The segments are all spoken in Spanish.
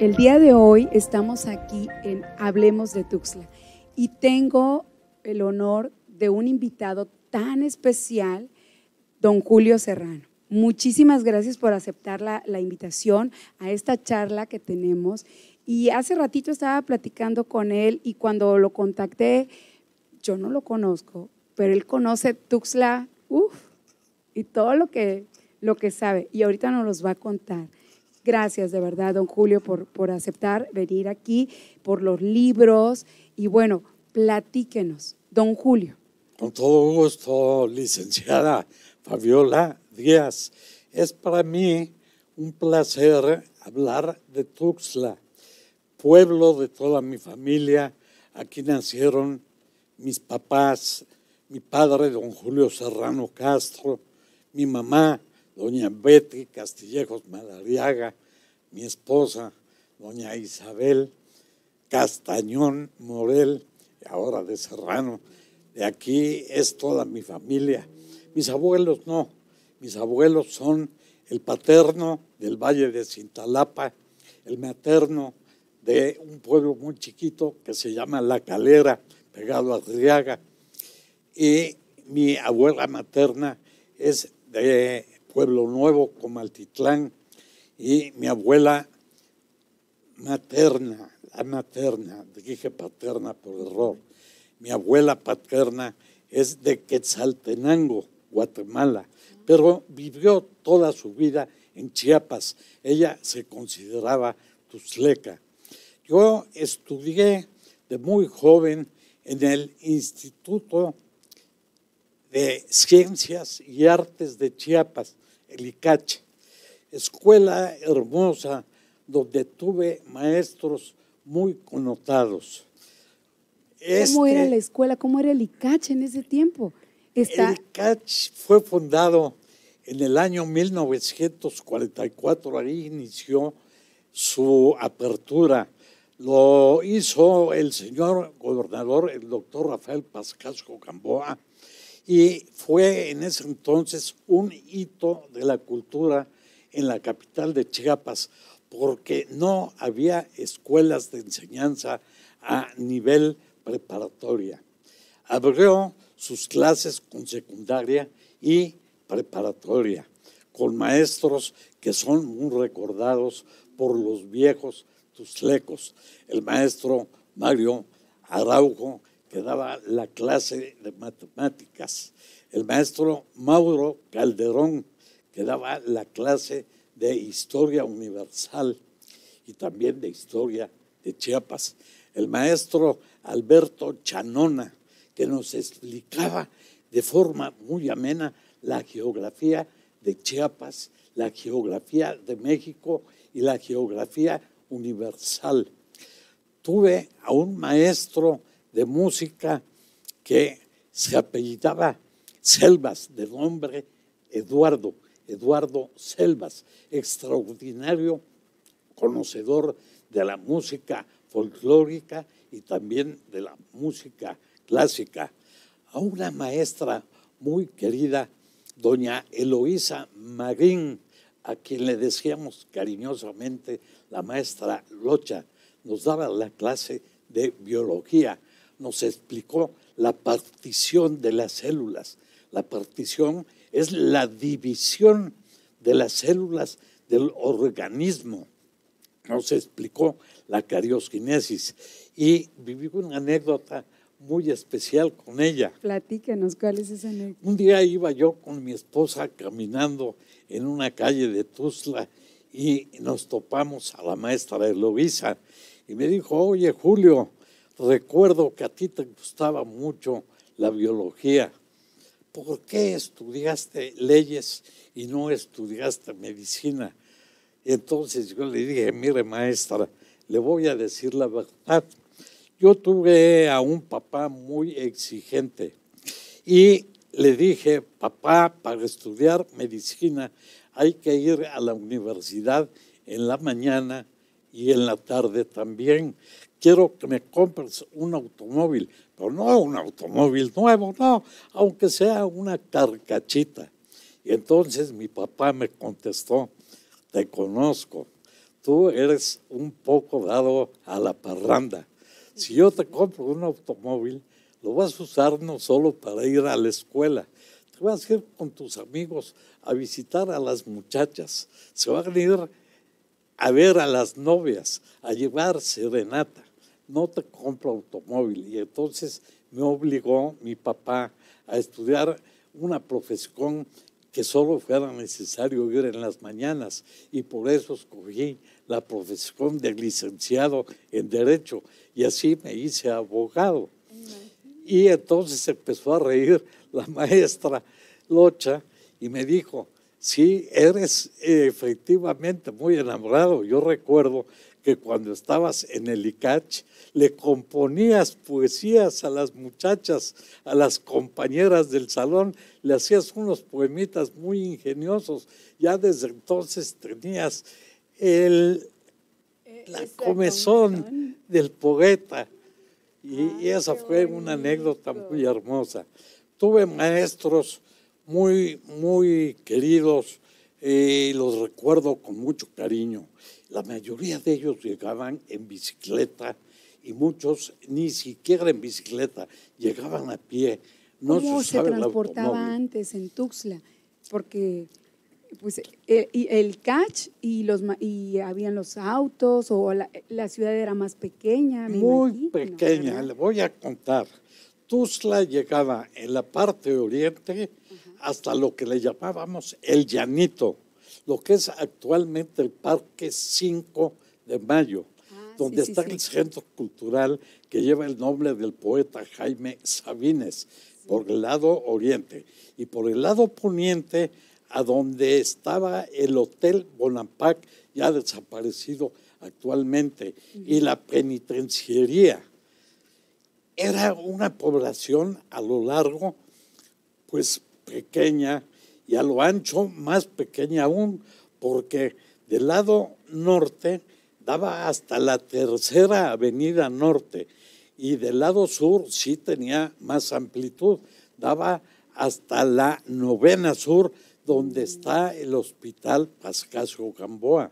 El día de hoy estamos aquí en Hablemos de Tuxla y tengo el honor de un invitado tan especial, don Julio Serrano. Muchísimas gracias por aceptar la, invitación a esta charla que tenemos. Y hace ratito estaba platicando con él y cuando lo contacté, yo no lo conozco, pero él conoce Tuxla, uff, y todo lo que, lo que sabe. Y ahorita nos los va a contar. Gracias de verdad, don Julio, por, por aceptar venir aquí, por los libros. Y bueno, platíquenos, don Julio. Con todo gusto, licenciada Fabiola Díaz. Es para mí un placer hablar de Tuxla, pueblo de toda mi familia. Aquí nacieron mis papás, mi padre, don Julio Serrano Castro, mi mamá, doña Betty Castillejos Madariaga, mi esposa, doña Isabel Castañón Morel, ahora de Serrano. De aquí es toda mi familia. Mis abuelos no, mis abuelos son el paterno del Valle de Cintalapa, el materno de un pueblo muy chiquito que se llama La Calera, pegado a Riaga. Y mi abuela materna es de Pueblo Nuevo, Comaltitlán, y mi abuela materna, la materna, dije paterna por error, mi abuela paterna es de Quetzaltenango, Guatemala, pero vivió toda su vida en Chiapas. Ella se consideraba tuzleca. Yo estudié de muy joven en el Instituto de Ciencias y Artes de Chiapas, el Icache, Escuela hermosa donde tuve maestros muy connotados. ¿Cómo era este la escuela? ¿Cómo era el Icache en ese tiempo? El Icache fue fundado en el año 1944, ahí inició su apertura. Lo hizo el señor gobernador, el doctor Rafael Pascasco Gamboa, y fue en ese entonces un hito de la cultura en la capital de Chiapas, porque no había escuelas de enseñanza a nivel preparatoria. Abrió sus clases con secundaria y preparatoria, con maestros que son muy recordados por los viejos tuslecos, el maestro Mario Araujo que daba la clase de matemáticas, el maestro Mauro Calderón, que daba la clase de historia universal y también de historia de Chiapas, el maestro Alberto Chanona, que nos explicaba de forma muy amena la geografía de Chiapas, la geografía de México y la geografía universal. Tuve a un maestro de música que se apellidaba Selvas, de nombre Eduardo, Eduardo Selvas, extraordinario conocedor de la música folclórica y también de la música clásica. A una maestra muy querida, doña Eloísa Marín, a quien le decíamos cariñosamente la maestra Locha, nos daba la clase de biología nos explicó la partición de las células. La partición es la división de las células del organismo. Nos explicó la cariosquinesis y viví una anécdota muy especial con ella. Platícanos, ¿cuál es esa anécdota? Un día iba yo con mi esposa caminando en una calle de Tuzla y nos topamos a la maestra de lovisa y me dijo, oye Julio, Recuerdo que a ti te gustaba mucho la biología. ¿Por qué estudiaste leyes y no estudiaste medicina? Entonces yo le dije, mire maestra, le voy a decir la verdad. Yo tuve a un papá muy exigente y le dije, papá, para estudiar medicina hay que ir a la universidad en la mañana y en la tarde también. Quiero que me compres un automóvil, pero no un automóvil nuevo, no, aunque sea una carcachita. Y entonces mi papá me contestó, te conozco, tú eres un poco dado a la parranda. Si yo te compro un automóvil, lo vas a usar no solo para ir a la escuela, te vas a ir con tus amigos a visitar a las muchachas, se van a ir a ver a las novias, a llevar serenata. No te compro automóvil. Y entonces me obligó mi papá a estudiar una profesión que solo fuera necesario ir en las mañanas y por eso escogí la profesión de licenciado en Derecho y así me hice abogado. Y entonces empezó a reír la maestra Locha y me dijo, Sí, eres eh, efectivamente muy enamorado. Yo recuerdo que cuando estabas en el ICACH le componías poesías a las muchachas, a las compañeras del salón, le hacías unos poemitas muy ingeniosos. Ya desde entonces tenías el, eh, la comezón del poeta y ah, esa fue una anécdota muy hermosa. Tuve maestros muy, muy queridos y eh, los recuerdo con mucho cariño. La mayoría de ellos llegaban en bicicleta y muchos ni siquiera en bicicleta, llegaban a pie. No ¿Cómo se, transportaba antes en Tuxla? Porque pues el, catch y los y habían los autos o la, la ciudad era más pequeña. Muy pequeña, le voy a contar. Tuxla llegaba en la parte oriente hasta lo que le llamábamos el llanito, lo que es actualmente el Parque 5 de Mayo, ah, donde está el centro cultural que lleva el nombre del poeta Jaime Sabines, por el lado oriente. Y por el lado poniente, a donde estaba el Hotel Bonampak, ya desaparecido actualmente, y la penitenciaría. Era una población a lo largo, pues pequeña y a lo ancho más pequeña aún, porque del lado norte daba hasta la tercera avenida norte y del lado sur sí tenía más amplitud, daba hasta la novena sur, donde está el hospital Pascasio Gamboa.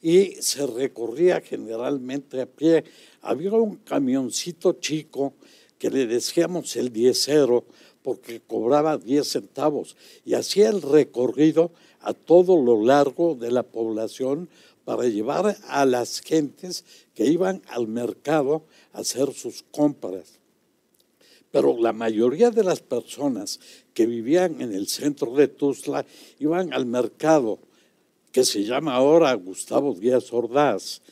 Y se recorría generalmente a pie. Había un camioncito chico que le decíamos el diezero, porque cobraba 10 centavos y hacía el recorrido a todo lo largo de la población para llevar a las gentes que iban al mercado a hacer sus compras. Pero la mayoría de las personas que vivían en el centro de Tuzla iban al mercado, que se llama ahora Gustavo Díaz Ordaz,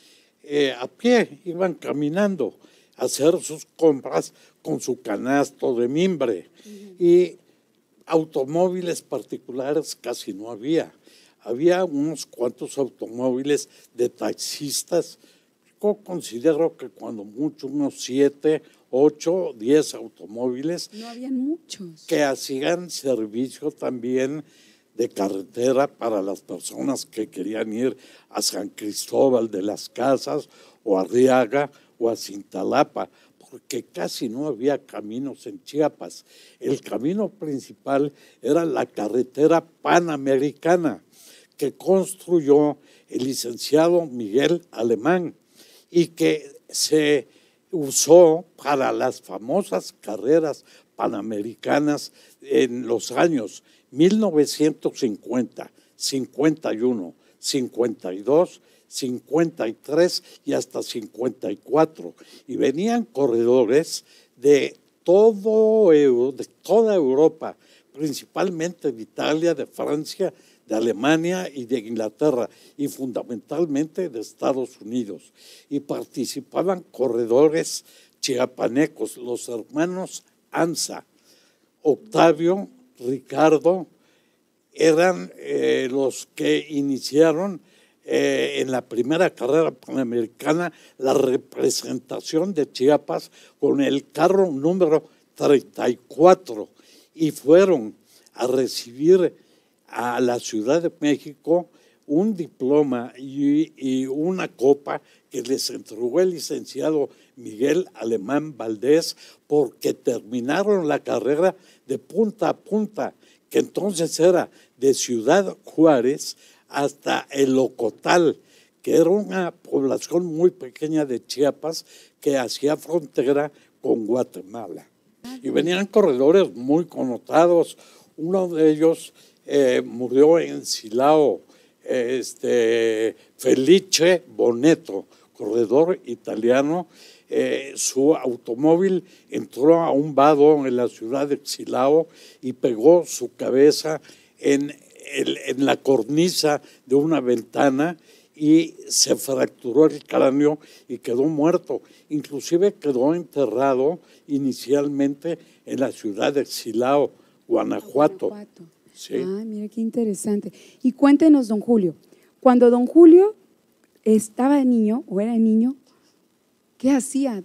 eh, a pie, iban caminando a hacer sus compras con su canasto de mimbre. Y automóviles particulares casi no había. Había unos cuantos automóviles de taxistas. Yo considero que cuando mucho, unos siete, ocho, diez automóviles. No habían muchos. Que hacían servicio también de carretera para las personas que querían ir a San Cristóbal de las Casas o a Riaga o a Cintalapa porque casi no había caminos en Chiapas. El camino principal era la carretera panamericana que construyó el licenciado Miguel Alemán y que se usó para las famosas carreras panamericanas en los años 1950, 51, 52 53 y hasta 54. Y venían corredores de, todo, de toda Europa, principalmente de Italia, de Francia, de Alemania y de Inglaterra, y fundamentalmente de Estados Unidos. Y participaban corredores chiapanecos, los hermanos ANSA, Octavio, Ricardo, eran eh, los que iniciaron eh, en la primera carrera panamericana la representación de Chiapas con el carro número 34 y fueron a recibir a la Ciudad de México un diploma y, una copa que les entregó el licenciado Miguel Alemán Valdés porque terminaron la carrera de punta a punta, que entonces era de Ciudad Juárez hasta el Ocotal, que era una población muy pequeña de Chiapas que hacía frontera con Guatemala. Y venían corredores muy connotados. Uno de ellos eh, murió en Silao, este, Felice Boneto, corredor italiano. Eh, su automóvil entró a un vado en la ciudad de Silao y pegó su cabeza en en la cornisa de una ventana y se fracturó el cráneo y quedó muerto. Inclusive quedó enterrado inicialmente en la ciudad de Xilao, Guanajuato. Sí. Ah, mira qué interesante. Y cuéntenos, don Julio, cuando don Julio estaba niño o era niño, ¿qué hacía?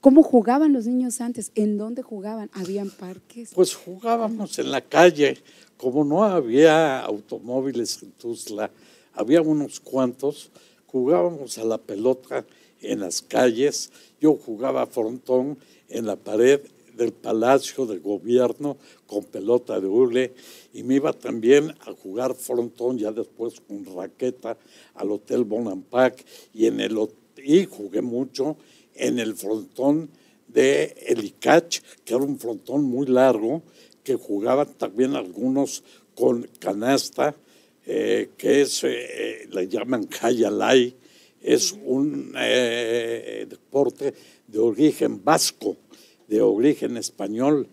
¿Cómo jugaban los niños antes? ¿En dónde jugaban? ¿Habían parques? Pues jugábamos en la calle. Como no había automóviles en Tuzla, había unos cuantos, jugábamos a la pelota en las calles. Yo jugaba frontón en la pared del Palacio de Gobierno con pelota de hule y me iba también a jugar frontón ya después con raqueta al Hotel Bonampak y en el y jugué mucho en el frontón de El Icach, que era un frontón muy largo, que jugaban también algunos con canasta, eh, que es, eh, eh, le llaman Cayalay, es un deporte de origen vasco, de origen español,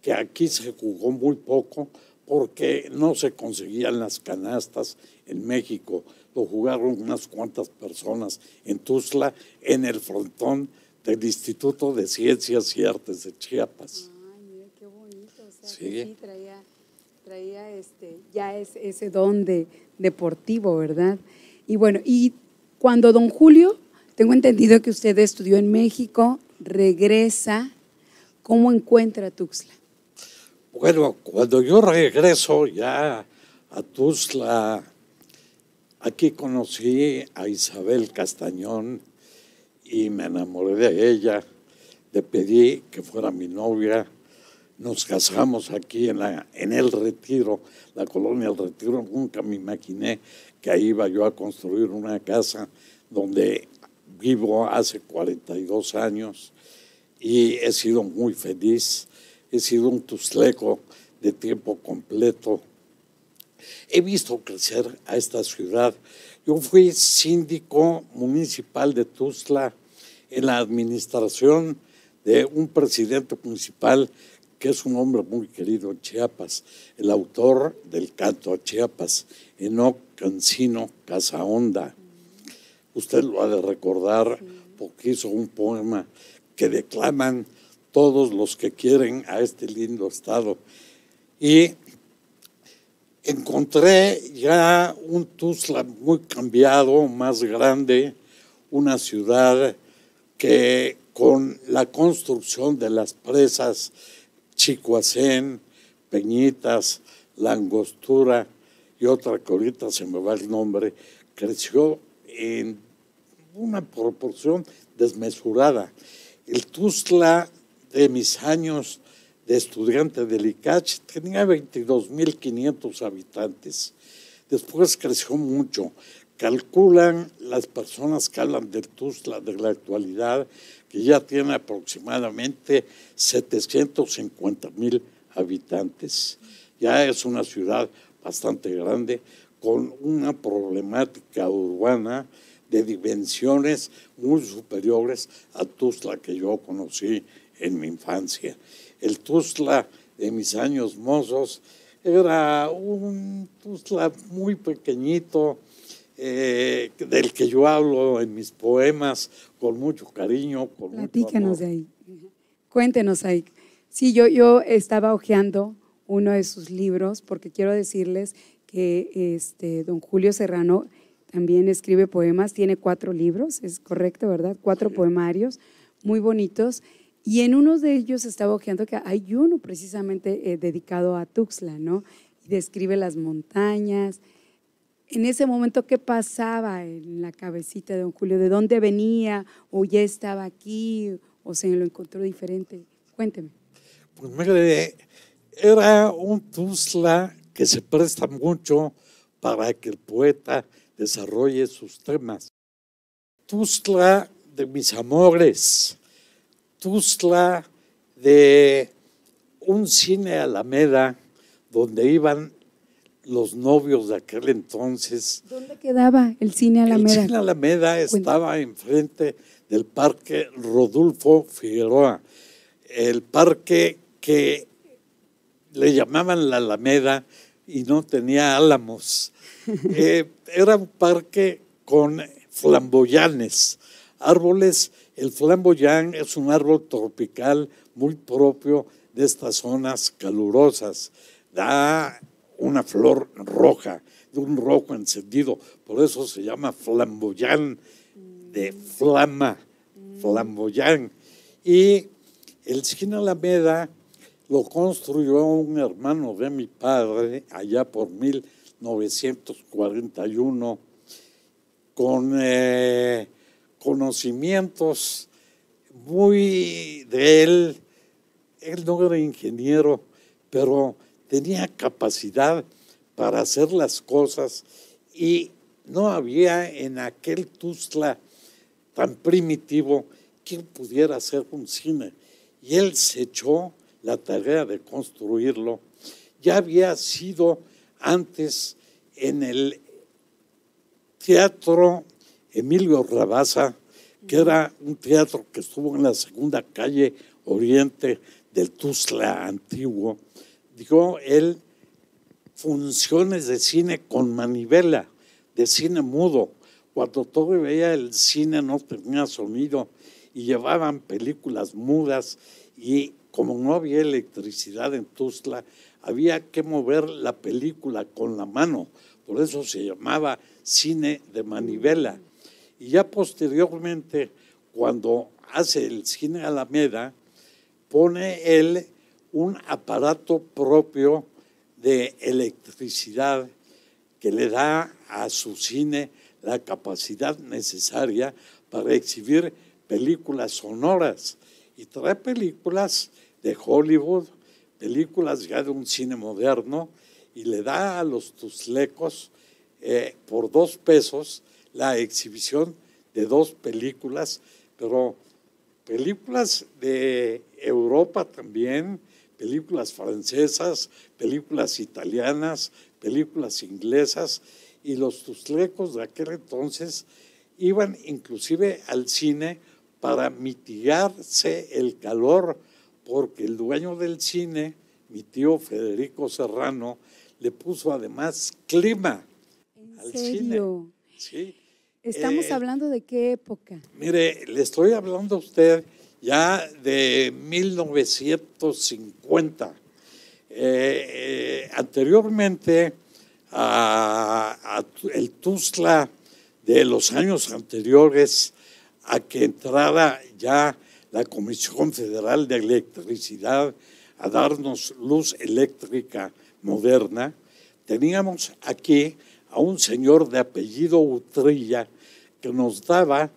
que aquí se jugó muy poco porque no se conseguían las canastas en México lo jugaron unas cuantas personas en Tuzla, en el frontón del Instituto de Ciencias y Artes de Chiapas. Ay, mira qué bonito. O sea, traía, este, ya es, ese don deportivo, ¿verdad? Y bueno, y cuando don Julio, tengo entendido que usted estudió en México, regresa, ¿cómo encuentra Tuxla? Bueno, cuando yo regreso ya a Tuzla, Aquí conocí a Isabel Castañón y me enamoré de ella. Le pedí que fuera mi novia. Nos casamos aquí en, el Retiro, la colonia del Retiro. Nunca me imaginé que ahí iba yo a construir una casa donde vivo hace 42 años y he sido muy feliz. He sido un tusleco de tiempo completo He visto crecer a esta ciudad. Yo fui síndico municipal de Tuzla en la administración de un presidente municipal que es un hombre muy querido en Chiapas, el autor del canto a Chiapas, Enoc Cancino Casaonda. Usted lo ha de recordar porque hizo un poema que declaman todos los que quieren a este lindo estado. Y encontré ya un Tuzla muy cambiado, más grande, una ciudad que con la construcción de las presas Chicoacén, Peñitas, Langostura y otra que ahorita se me va el nombre, creció en una proporción desmesurada. El Tuzla de mis años de estudiante del ICACH, tenía 22.500 habitantes. Después creció mucho. Calculan las personas que hablan de Tuzla de la actualidad que ya tiene aproximadamente 750.000 habitantes. Ya es una ciudad bastante grande con una problemática urbana de dimensiones muy superiores a Tuzla que yo conocí en mi infancia el Tuzla de mis años mozos. Era un Tuzla muy pequeñito, eh, del que yo hablo en mis poemas con mucho cariño. Con de ahí. Cuéntenos ahí. Sí, yo, yo estaba hojeando uno de sus libros porque quiero decirles que este, don Julio Serrano también escribe poemas, tiene cuatro libros, es correcto, ¿verdad? Cuatro poemarios muy bonitos. Y en uno de ellos estaba ojeando que hay uno precisamente eh, dedicado a Tuxtla, ¿no? Y describe las montañas. En ese momento, ¿qué pasaba en la cabecita de don Julio? ¿De dónde venía? ¿O ya estaba aquí? ¿O se lo encontró diferente? Cuénteme. Pues mire, era un Tuxtla que se presta mucho para que el poeta desarrolle sus temas. Tuxla de mis amores de un cine Alameda, donde iban los novios de aquel entonces. ¿Dónde quedaba el cine Alameda? El cine Alameda estaba enfrente del parque Rodolfo Figueroa, el parque que le llamaban la Alameda y no tenía álamos. Eh, era un parque con flamboyanes. Árboles, el flamboyán es un árbol tropical muy propio de estas zonas calurosas. Da una flor roja, de un rojo encendido, por eso se llama flamboyán, de flama, flamboyán. Y el Skin Alameda lo construyó un hermano de mi padre allá por 1941 con... Eh, conocimientos muy de él. Él no era ingeniero, pero tenía capacidad para hacer las cosas y no había en aquel Tuzla tan primitivo quien pudiera hacer un cine. Y él se echó la tarea de construirlo. Ya había sido antes en el Teatro Emilio Rabasa, que era un teatro que estuvo en la segunda calle oriente del Tuzla antiguo, dijo él funciones de cine con manivela, de cine mudo. Cuando todo el cine no tenía sonido y llevaban películas mudas y como no había electricidad en Tuzla, había que mover la película con la mano. Por eso se llamaba cine de manivela. Y ya posteriormente, cuando hace el cine Alameda, pone él un aparato propio de electricidad que le da a su cine la capacidad necesaria para exhibir películas sonoras y trae películas de Hollywood, películas ya de un cine moderno, y le da a los tuslecos eh, por dos pesos la exhibición de dos películas, pero películas de Europa también, películas francesas, películas italianas, películas inglesas, y los tuzlecos de aquel entonces iban inclusive al cine para mitigarse el calor, porque el dueño del cine, mi tío Federico Serrano, le puso además clima al cine. Sí. ¿Estamos eh, hablando de qué época? Mire, le estoy hablando a usted ya de 1950. Eh, eh, anteriormente a, el Tuzla de los años anteriores a que entrara ya la Comisión Federal de Electricidad a darnos luz eléctrica moderna, teníamos aquí a un señor de apellido Utrilla que nos daba,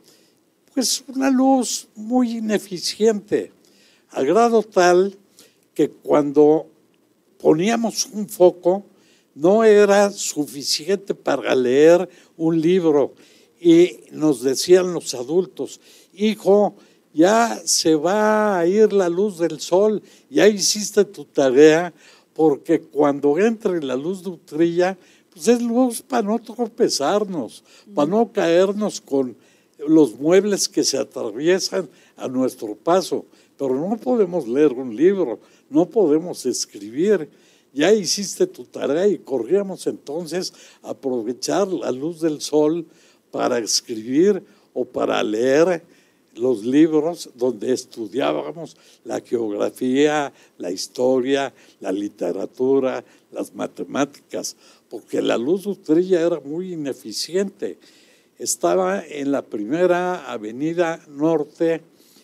pues una luz muy ineficiente, al grado tal que cuando poníamos un foco no era suficiente para leer un libro y nos decían los adultos, hijo, ya se va a ir la luz del sol, ya hiciste tu tarea, porque cuando entre la luz de Utrilla, pues, es luz para no tropezarnos, para no caernos con los muebles que se atraviesan a nuestro paso. Pero no podemos leer un libro, no podemos escribir. Ya hiciste tu tarea y corríamos entonces a aprovechar la luz del sol para escribir o para leer los libros donde estudiábamos la geografía, la historia, la literatura, las matemáticas, porque la luz Utrilla era muy ineficiente. Estaba en la primera avenida norte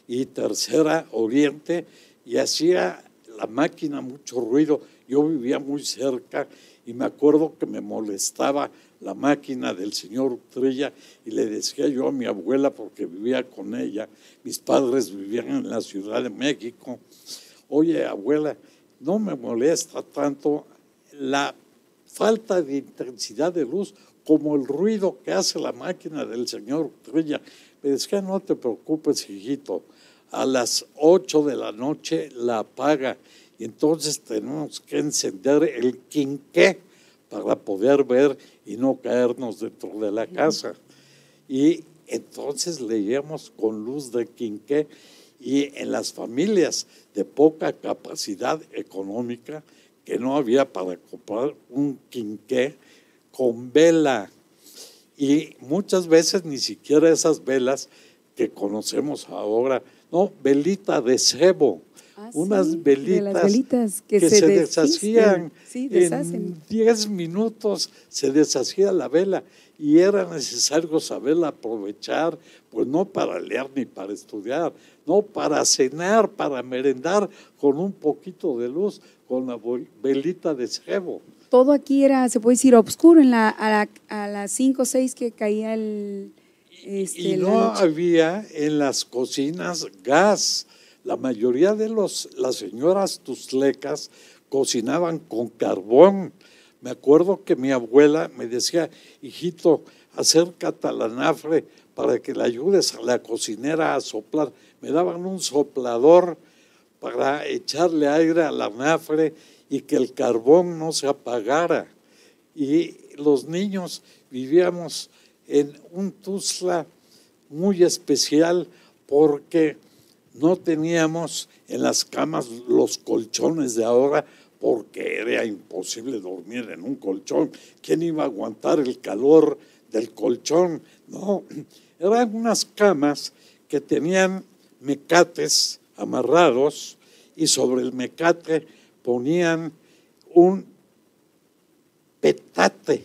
y tercera oriente y hacía la máquina mucho ruido. Yo vivía muy cerca y me acuerdo que me molestaba la máquina del señor Trilla y le decía yo a mi abuela, porque vivía con ella, mis padres vivían en la Ciudad de México, oye abuela, no me molesta tanto la falta de intensidad de luz como el ruido que hace la máquina del señor Trilla. Me decía, no te preocupes, hijito, a las 8 de la noche la apaga y entonces tenemos que encender el quinqué para poder ver y no caernos dentro de la casa. Y entonces leíamos con luz de quinqué y en las familias de poca capacidad económica que no había para comprar un quinqué con vela. Y muchas veces ni siquiera esas velas que conocemos ahora, no, velita de cebo unas velitas, que, se, deshacían en 10 minutos, se deshacía la vela y era necesario saberla aprovechar, pues no para leer ni para estudiar, no para cenar, para merendar con un poquito de luz, con la velita de cebo. Todo aquí era, se puede decir, obscuro en la, a, las cinco o seis que caía el... y este, no había en las cocinas gas la mayoría de los, las señoras tuslecas cocinaban con carbón. Me acuerdo que mi abuela me decía, hijito, acércate al para que le ayudes a la cocinera a soplar. Me daban un soplador para echarle aire al anafre y que el carbón no se apagara. Y los niños vivíamos en un Tuzla muy especial porque no teníamos en las camas los colchones de ahora porque era imposible dormir en un colchón. ¿Quién iba a aguantar el calor del colchón? No, eran unas camas que tenían mecates amarrados y sobre el mecate ponían un petate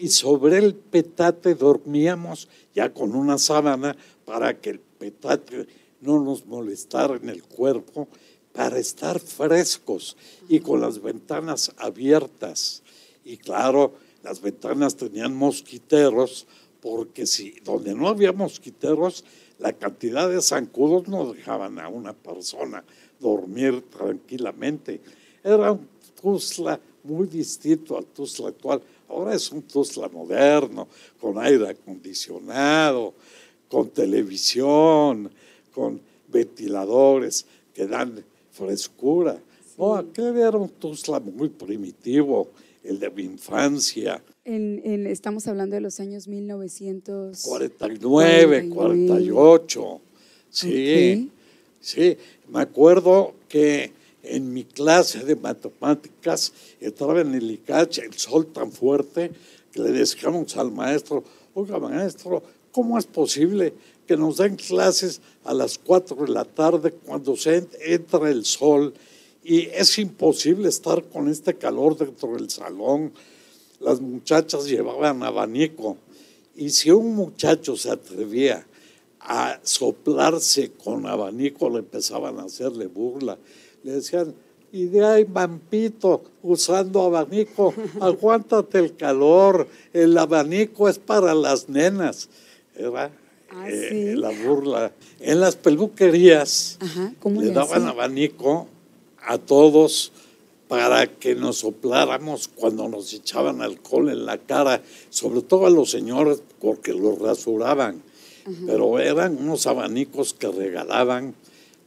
y sobre el petate dormíamos ya con una sábana para que el petate no nos molestar en el cuerpo para estar frescos y con las ventanas abiertas. Y claro, las ventanas tenían mosquiteros porque si donde no había mosquiteros, la cantidad de zancudos no dejaban a una persona dormir tranquilamente. Era un Tuzla muy distinto al Tuzla actual. Ahora es un Tuzla moderno, con aire acondicionado, con televisión, con ventiladores que dan frescura. No, oh, aquel era un Tuzla muy primitivo, el de mi infancia. estamos hablando de los años 1949, 48. Sí, sí. Me acuerdo que en mi clase de matemáticas estaba en el ICACH el sol tan fuerte que le decíamos al maestro, oiga maestro, ¿cómo es posible que nos dan clases a las 4 de la tarde cuando entra el sol y es imposible estar con este calor dentro del salón. Las muchachas llevaban abanico y si un muchacho se atrevía a soplarse con abanico le empezaban a hacerle burla. Le decían, y de ahí mampito usando abanico, aguántate el calor, el abanico es para las nenas. ¿verdad? Ah, eh, la burla. En las peluquerías le daban abanico a todos para que nos sopláramos cuando nos echaban alcohol en la cara, sobre todo a los señores porque los rasuraban, pero eran unos abanicos que regalaban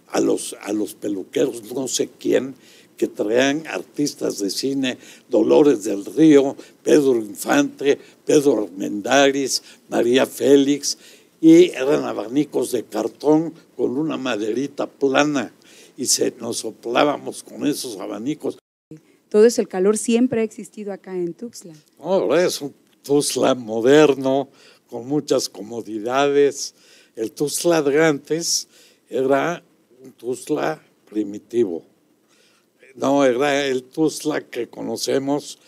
a los, a los peluqueros, no sé quién, que traían artistas de cine, Dolores del Río, Pedro Infante, Pedro Armendáriz, María Félix, y eran abanicos de cartón con una maderita plana y se nos soplábamos con esos abanicos. Todo ese el calor siempre ha existido acá en Tuxtla. no es un Tuxtla moderno, con muchas comodidades. El Tuxtla de antes era un Tuxtla primitivo. No, era el Tuxtla que conocemos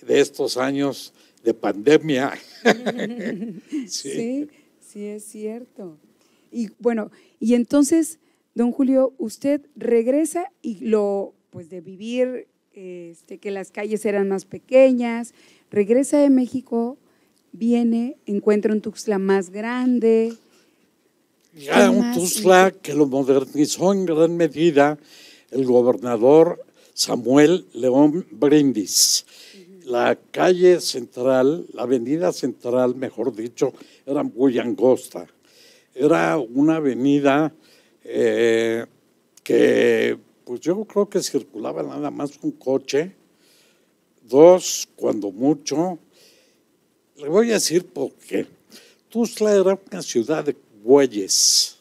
de estos años de pandemia. ¿Sí? Sí, es cierto. Y bueno, y entonces, don Julio, usted regresa y lo, pues de vivir, este, que las calles eran más pequeñas, regresa de México, viene, encuentra un Tuxtla más grande. un Tuxtla que lo modernizó en gran medida el gobernador Samuel León Brindis la calle central, la avenida central, mejor dicho, era muy angosta. Era una avenida eh, que, pues yo creo que circulaba nada más un coche, dos, cuando mucho. Le voy a decir por qué. Tuzla era una ciudad de bueyes.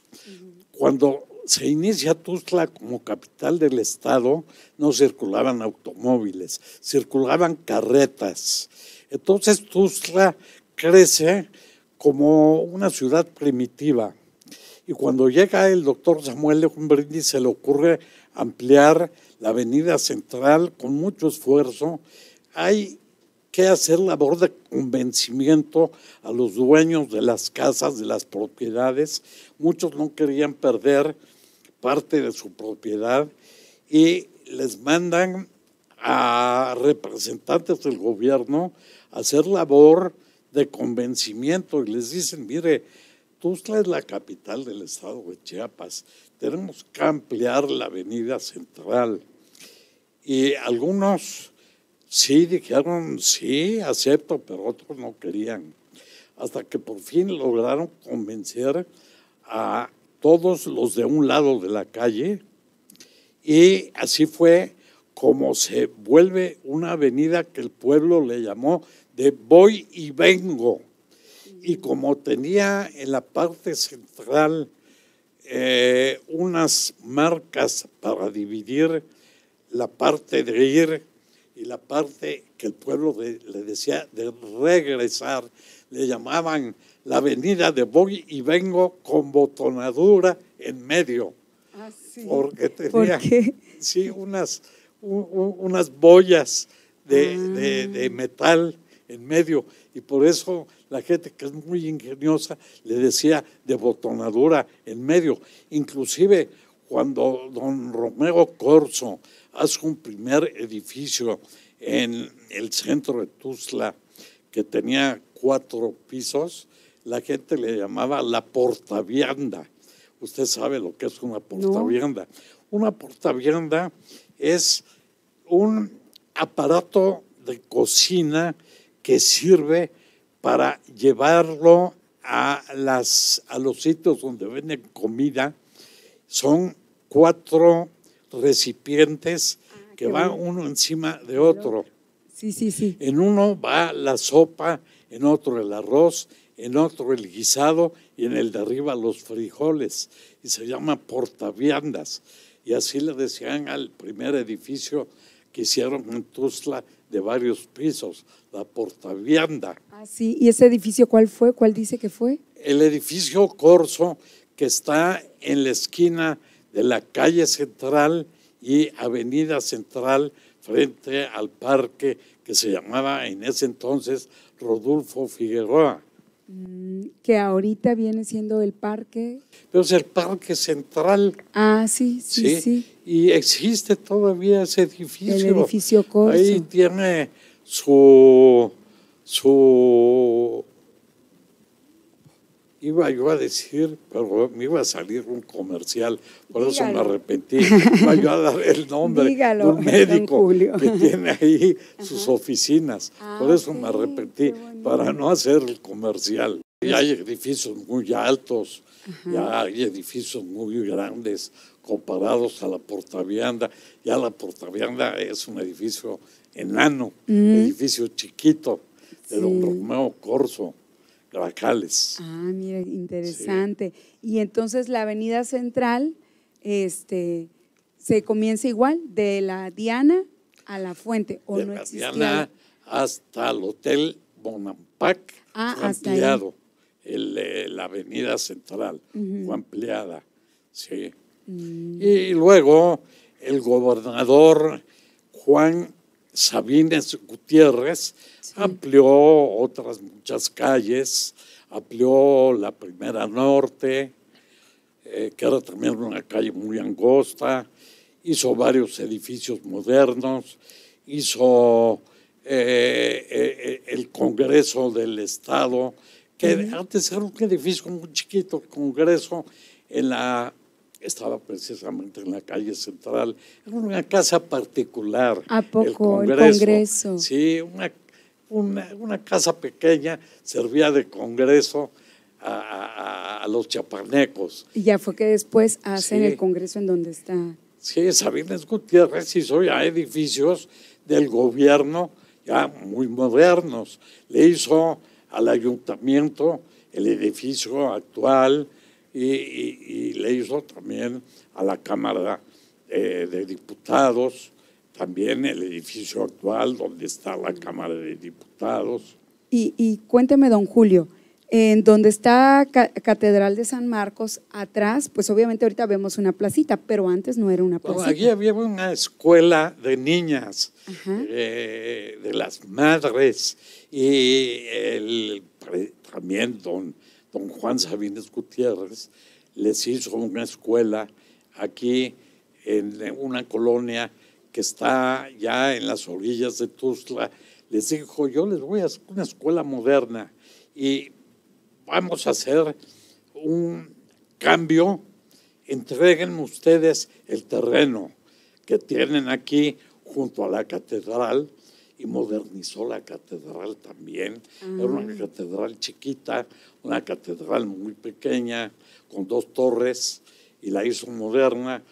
Cuando se inicia Tuzla como capital del estado, no circulaban automóviles, circulaban carretas. Entonces Tuzla crece como una ciudad primitiva. Y cuando llega el doctor Samuel de Brindis se le ocurre ampliar la avenida central con mucho esfuerzo. Hay que hacer labor de convencimiento a los dueños de las casas, de las propiedades. Muchos no querían perder parte de su propiedad y les mandan a representantes del gobierno a hacer labor de convencimiento y les dicen, mire, Tuzla es la capital del estado de Chiapas, tenemos que ampliar la avenida central. Y algunos sí dijeron, sí, acepto, pero otros no querían. Hasta que por fin lograron convencer a todos los de un lado de la calle y así fue como se vuelve una avenida que el pueblo le llamó de voy y vengo. Y como tenía en la parte central eh, unas marcas para dividir la parte de ir y la parte que el pueblo le decía de regresar, le llamaban la avenida de voy y vengo con botonadura en medio. Ah, Porque tenía sí, unas, unas boyas ah. de, metal en medio. Y por eso la gente que es muy ingeniosa le decía de botonadura en medio. Inclusive cuando don Romeo Corso hace un primer edificio en el centro de Tuzla que tenía cuatro pisos, la gente le llamaba la portavianda. Usted sabe lo que es una portavianda. Una portavianda es un aparato de cocina que sirve para llevarlo a, las, a los sitios donde venden comida. Son cuatro recipientes ah, que van uno encima de otro. Sí, sí, sí. En uno va la sopa, en otro el arroz, en otro el guisado y en el de arriba los frijoles, y se llama portaviandas. Y así le decían al primer edificio que hicieron en Tuzla de varios pisos, la portavianda. Ah, sí, ¿y ese edificio cuál fue? ¿Cuál dice que fue? El edificio Corso, que está en la esquina de la calle central y avenida central frente al parque que se llamaba en ese entonces Rodolfo Figueroa. Mm, que ahorita viene siendo el parque. Pero es el parque central. Ah, sí, sí, sí. Y existe todavía ese edificio. El edificio Ahí tiene su, su iba yo a decir, pero me iba a salir un comercial, por eso me arrepentí. Iba yo a dar el nombre de un médico que tiene ahí sus oficinas, ah, por eso me arrepentí, para no hacer el comercial. Y hay pues edificios muy altos, ya hay edificios muy grandes comparados a la portavianda. Ya la portavianda es un edificio enano, mm. edificio chiquito de don Romeo Corso Ah, mira, interesante. Y entonces la avenida central este, se comienza igual, de la Diana a la Fuente. ¿o de la Diana hasta el Hotel Bonampak, ah, ampliado. Eh, la avenida central ampliada. Sí. Mm. Y luego el gobernador Juan Sabines Gutiérrez amplió otras muchas calles, amplió la primera norte, eh, que era también una calle muy angosta, hizo varios edificios modernos, hizo eh, eh, el Congreso del Estado, que antes era un edificio muy chiquito, el Congreso en la estaba precisamente en la calle central, en una casa particular. ¿A poco? El Congreso. Sí, una, una, casa pequeña, servía de Congreso a, a, los chaparnecos. Y ya fue que después hacen el Congreso en donde está. Sí, Sabines Gutiérrez hizo ya edificios del gobierno ya muy modernos. Le hizo al ayuntamiento el edificio actual, y, le hizo también a la Cámara eh, de Diputados, también el edificio actual donde está la Cámara de Diputados. Y, cuénteme, don Julio, en donde está Catedral de San Marcos, atrás, pues obviamente ahorita vemos una placita, pero antes no era una placita. Bueno, había una escuela de niñas, eh, de las madres, y el, también don don Juan Sabines Gutiérrez les hizo una escuela aquí en una colonia que está ya en las orillas de Tuzla. Les dijo, yo les voy a hacer una escuela moderna y vamos a hacer un cambio, entreguen ustedes el terreno que tienen aquí junto a la catedral, y modernizó la catedral también. Era una mm. catedral chiquita, una catedral muy pequeña, con dos torres, y la hizo moderna,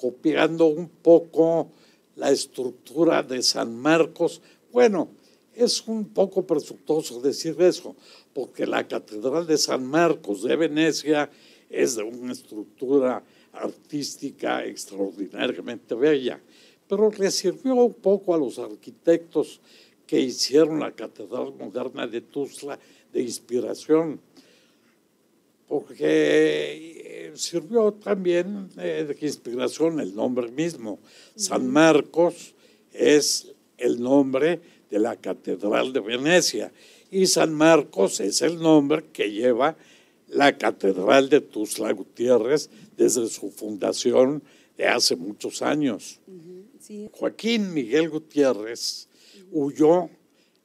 copiando un poco la estructura de San Marcos. Bueno, es un poco presuntuoso decir eso, porque la catedral de San Marcos de Venecia es de una estructura artística extraordinariamente bella pero le sirvió un poco a los arquitectos que hicieron la Catedral Moderna de Tuzla de inspiración, porque eh, sirvió también eh, de inspiración el nombre mismo. San Marcos es el nombre de la Catedral de Venecia y San Marcos es el nombre que lleva la Catedral de Tuzla Gutiérrez desde su fundación de hace muchos años. Joaquín Miguel Gutiérrez huyó,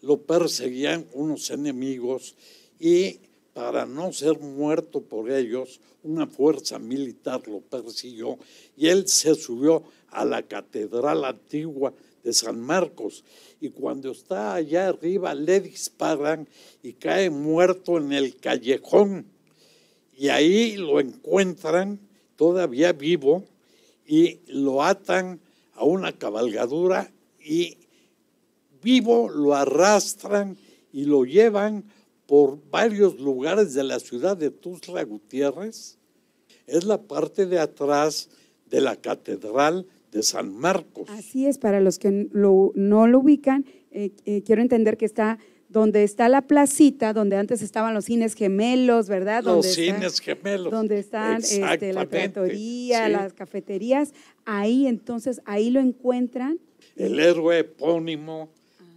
lo perseguían unos enemigos y para no ser muerto por ellos, una fuerza militar lo persiguió y él se subió a la catedral antigua de San Marcos y cuando está allá arriba le disparan y cae muerto en el callejón y ahí lo encuentran todavía vivo y lo atan a una cabalgadura y vivo lo arrastran y lo llevan por varios lugares de la ciudad de Tuzla Gutiérrez. Es la parte de atrás de la Catedral de San Marcos. Así es, para los que no lo ubican, eh, eh, quiero entender que está donde está la placita, donde antes estaban los cines gemelos, ¿verdad? Los cines gemelos. Donde están este, la las cafeterías. Ahí entonces, ahí lo encuentran. El héroe epónimo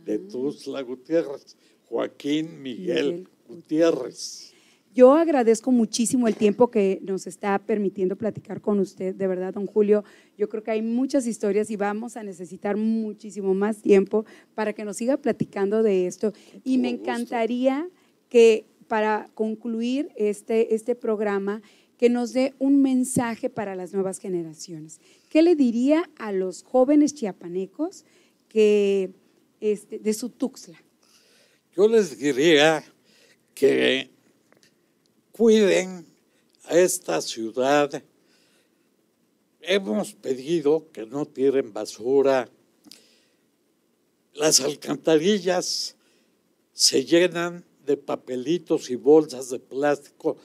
de ah. Tuzla Gutiérrez, Joaquín Miguel Gutiérrez. Yo agradezco muchísimo el tiempo que nos está permitiendo platicar con usted, de verdad, don Julio. Yo creo que hay muchas historias y vamos a necesitar muchísimo más tiempo para que nos siga platicando de esto. Y me encantaría que para concluir este, este programa, que nos dé un mensaje para las nuevas generaciones. ¿Qué le diría a los jóvenes chiapanecos que, este, de su Tuxla? Yo les diría que cuiden a esta ciudad. Hemos pedido que no tiren basura. Las alcantarillas se llenan de papelitos y bolsas de plástico.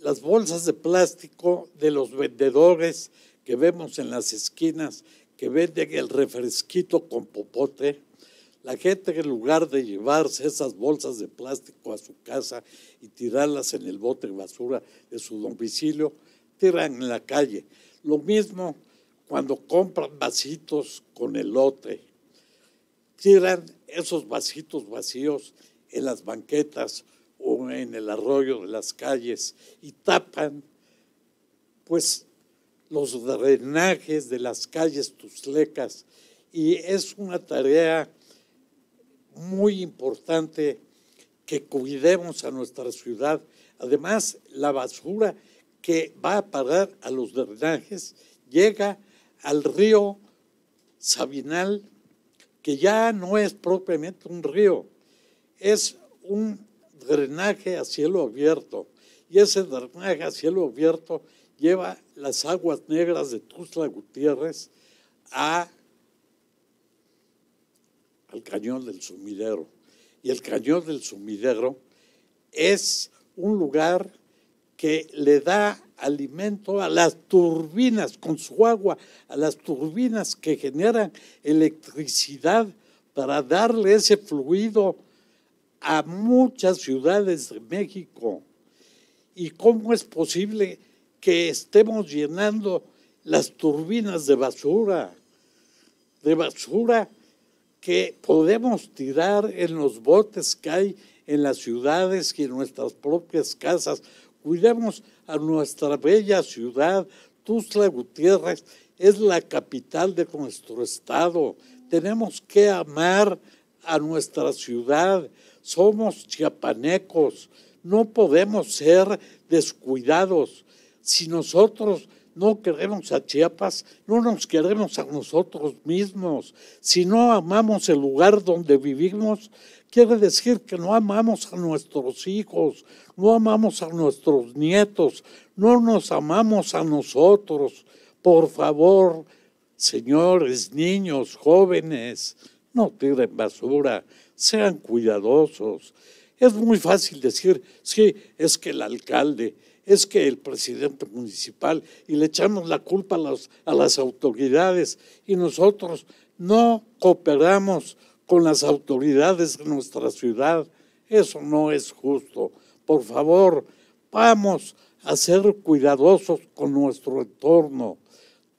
Las bolsas de plástico de los vendedores que vemos en las esquinas que venden el refresquito con popote la gente en lugar de llevarse esas bolsas de plástico a su casa y tirarlas en el bote de basura de su domicilio, tiran en la calle. Lo mismo cuando compran vasitos con elote, tiran esos vasitos vacíos en las banquetas o en el arroyo de las calles y tapan pues los drenajes de las calles tuslecas y es una tarea muy importante que cuidemos a nuestra ciudad. Además, la basura que va a parar a los drenajes llega al río Sabinal, que ya no es propiamente un río, es un drenaje a cielo abierto. Y ese drenaje a cielo abierto lleva las aguas negras de Tuzla Gutiérrez a al cañón del sumidero. Y el cañón del sumidero es un lugar que le da alimento a las turbinas, con su agua, a las turbinas que generan electricidad para darle ese fluido a muchas ciudades de México. ¿Y cómo es posible que estemos llenando las turbinas de basura? De basura que podemos tirar en los botes que hay en las ciudades y en nuestras propias casas. Cuidemos a nuestra bella ciudad. Tuzla Gutiérrez es la capital de nuestro estado. Tenemos que amar a nuestra ciudad. Somos chiapanecos. No podemos ser descuidados. Si nosotros no queremos a Chiapas, no nos queremos a nosotros mismos. Si no amamos el lugar donde vivimos, quiere decir que no amamos a nuestros hijos, no amamos a nuestros nietos, no nos amamos a nosotros. Por favor, señores, niños, jóvenes, no tiren basura, sean cuidadosos. Es muy fácil decir, sí, es que el alcalde, es que el presidente municipal y le echamos la culpa a, las autoridades y nosotros no cooperamos con las autoridades de nuestra ciudad. Eso no es justo. Por favor, vamos a ser cuidadosos con nuestro entorno.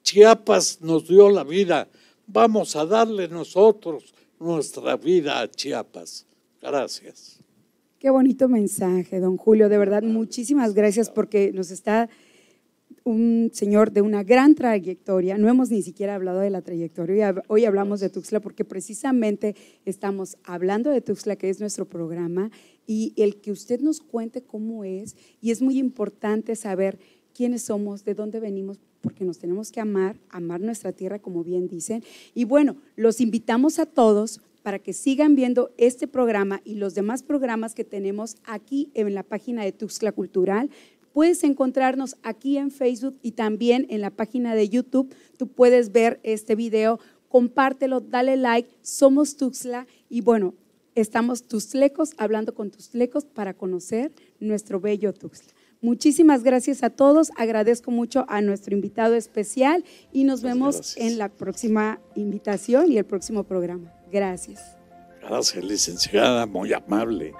Chiapas nos dio la vida. Vamos a darle nosotros nuestra vida a Chiapas. Gracias. Qué bonito mensaje, don Julio. De verdad, muchísimas gracias porque nos está un señor de una gran trayectoria. No hemos ni siquiera hablado de la trayectoria. Hoy hablamos de Tuxtla porque precisamente estamos hablando de Tuxtla, que es nuestro programa, y el que usted nos cuente cómo es. Y es muy importante saber quiénes somos, de dónde venimos, porque nos tenemos que amar, amar nuestra tierra, como bien dicen. Y bueno, los invitamos a todos para que sigan viendo este programa y los demás programas que tenemos aquí en la página de Tuxtla Cultural. Puedes encontrarnos aquí en Facebook y también en la página de YouTube. Tú puedes ver este video, compártelo, dale like. Somos Tuxtla y bueno, estamos Tuxtlecos hablando con Tuxtlecos para conocer nuestro bello Tuxla. Muchísimas gracias a todos. Agradezco mucho a nuestro invitado especial y nos vemos en la próxima invitación y el próximo programa. Gracias. Gracias, licenciada, muy amable.